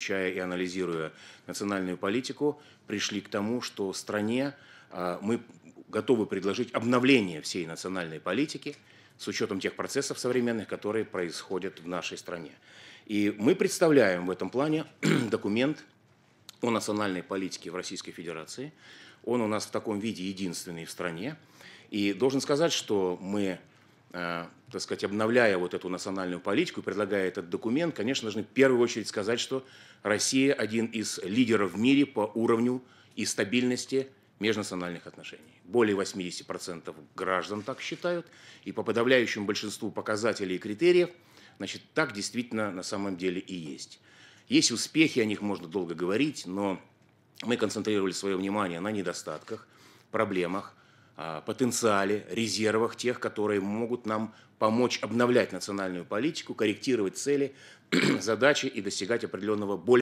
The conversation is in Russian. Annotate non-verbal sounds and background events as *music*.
изучая и анализируя национальную политику, пришли к тому, что стране а, мы готовы предложить обновление всей национальной политики с учетом тех процессов современных, которые происходят в нашей стране. И мы представляем в этом плане *clears throat* документ о национальной политике в Российской Федерации. Он у нас в таком виде единственный в стране. И должен сказать, что мы Э, так сказать, обновляя вот эту национальную политику, предлагая этот документ, конечно, должны в первую очередь сказать, что Россия один из лидеров в мире по уровню и стабильности межнациональных отношений. Более 80% граждан так считают, и по подавляющему большинству показателей и критериев, значит, так действительно на самом деле и есть. Есть успехи, о них можно долго говорить, но мы концентрировали свое внимание на недостатках, проблемах, потенциале, резервах тех, которые могут нам помочь обновлять национальную политику, корректировать цели, *clears throat* задачи и достигать определенного более